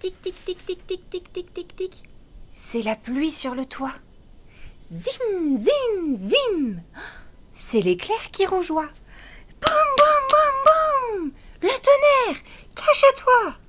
Tic, tic, tic, tic, tic, tic, tic, tic, tic. C'est la pluie sur le toit. Zim, zim, zim. C'est l'éclair qui rougeoie. Boum, boum, boum, boum. Le tonnerre. Cache-toi.